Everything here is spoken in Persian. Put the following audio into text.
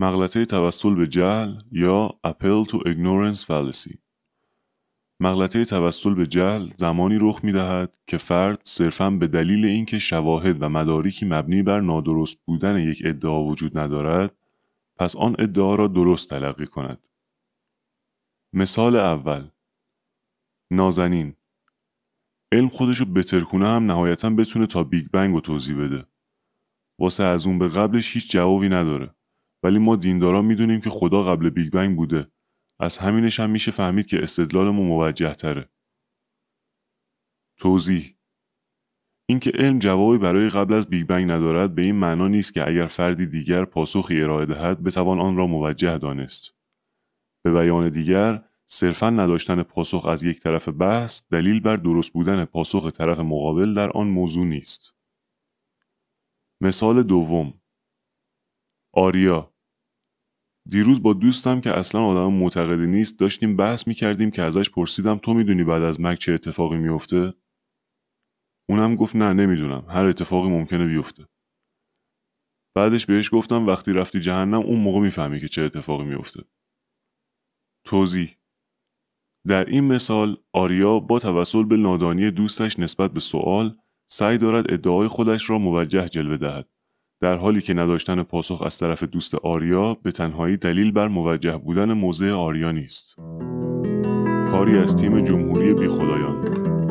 مغلطه توسل به جهل یا Appeal to Ignorance Fallacy مغلطه توسل به جهل زمانی رخ می دهد که فرد صرفا به دلیل اینکه شواهد و مدارکی مبنی بر نادرست بودن یک ادعا وجود ندارد پس آن ادعا را درست تلقی کند مثال اول نازنین علم خودشو بترکونه هم نهایتا بتونه تا بیگ بنگ رو توضیح بده واسه از اون به قبلش هیچ جوابی نداره ولی ما دیندارا میدونیم که خدا قبل بیگ بنگ بوده از همینش هم میشه فهمید که استدلالمون موجه تره توضیح اینکه علم جوابی برای قبل از بیگ بنگ ندارد به این معنا نیست که اگر فردی دیگر پاسخی ارائه دهد بتوان آن را موجه دانست به بیان دیگر صرفا نداشتن پاسخ از یک طرف بحث دلیل بر درست بودن پاسخ طرف مقابل در آن موضوع نیست مثال دوم آریا دیروز با دوستم که اصلا آدم معتقدی نیست داشتیم بحث میکردیم که ازش پرسیدم تو میدونی بعد از مرگ چه اتفاقی میفته اونم گفت نه نمیدونم هر اتفاقی ممکنه بیفته بعدش بهش گفتم وقتی رفتی جهنم اون موقع میفهمی که چه اتفاقی میفته توضیح در این مثال آریا با توسل به نادانی دوستش نسبت به سوال سعی دارد ادعای خودش را موجه جلوه دهد در حالی که نداشتن پاسخ از طرف دوست آریا به تنهایی دلیل بر موجه بودن موضع آریا نیست. کاری از تیم جمهوری بیخدایان